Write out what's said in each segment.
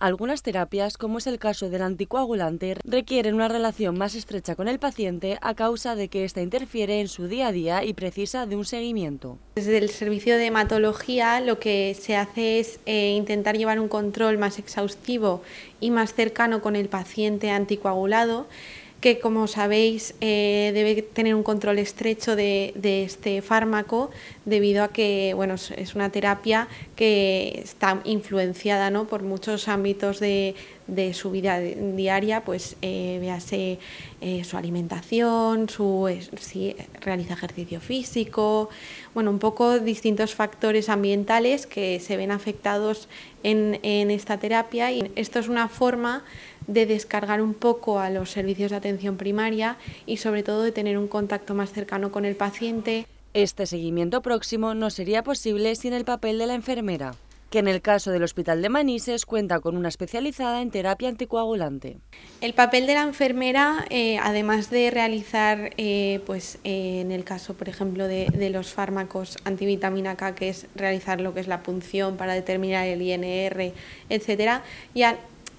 Algunas terapias, como es el caso del anticoagulante, requieren una relación más estrecha con el paciente a causa de que ésta interfiere en su día a día y precisa de un seguimiento. Desde el servicio de hematología lo que se hace es eh, intentar llevar un control más exhaustivo y más cercano con el paciente anticoagulado que como sabéis eh, debe tener un control estrecho de, este fármaco debido a que bueno, es una terapia que está influenciada ¿no? por muchos ámbitos de, su vida diaria, pues eh, véase eh, su alimentación, su, si realiza ejercicio físico, bueno, un poco distintos factores ambientales que se ven afectados en, en esta terapia y esto es una forma de descargar un poco a los servicios de atención primaria y sobre todo de tener un contacto más cercano con el paciente. Este seguimiento próximo no sería posible sin el papel de la enfermera, que en el caso del Hospital de Manises cuenta con una especializada en terapia anticoagulante. El papel de la enfermera, eh, además de realizar, eh, pues eh, en el caso, por ejemplo, de, los fármacos antivitamina K, que es realizar lo que es la punción para determinar el INR, etcétera,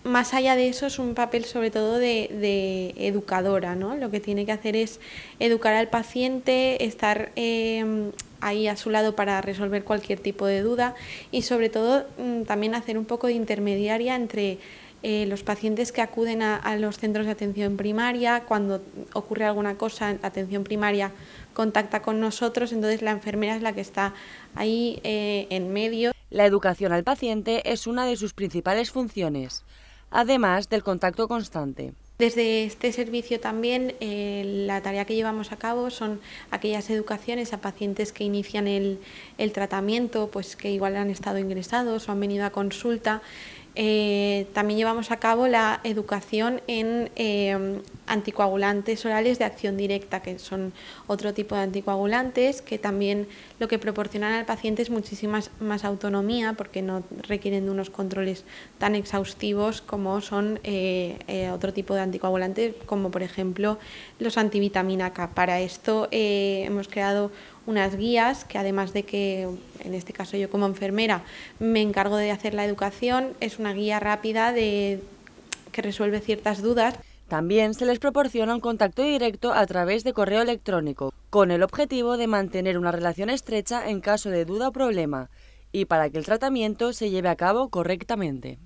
más allá de eso es un papel sobre todo de, educadora, ¿no? Lo que tiene que hacer es educar al paciente, estar em, ahí a su lado para resolver cualquier tipo de duda y sobre todo mm, también hacer un poco de intermediaria entre eh, los pacientes que acuden a, los centros de atención primaria, cuando ocurre alguna cosa, atención primaria contacta con nosotros, entonces la enfermera es la que está ahí eh, en medio. La educación al paciente es una de sus principales funciones además del contacto constante. Desde este servicio también eh, la tarea que llevamos a cabo son aquellas educaciones a pacientes que inician el, el tratamiento, pues que igual han estado ingresados o han venido a consulta eh, también llevamos a cabo la educación en eh, anticoagulantes orales de acción directa, que son otro tipo de anticoagulantes que también lo que proporcionan al paciente es muchísima más autonomía porque no requieren de unos controles tan exhaustivos como son eh, otro tipo de anticoagulantes, como por ejemplo los antivitamina K. Para esto hemos creado unas guías que además de que, en este caso yo como enfermera, me encargo de hacer la educación, es una guía rápida que resuelve ciertas dudas. También se les proporciona un contacto directo a través de correo electrónico, con el objetivo de mantener una relación estrecha en caso de duda o problema, y para que el tratamiento se lleve a cabo correctamente.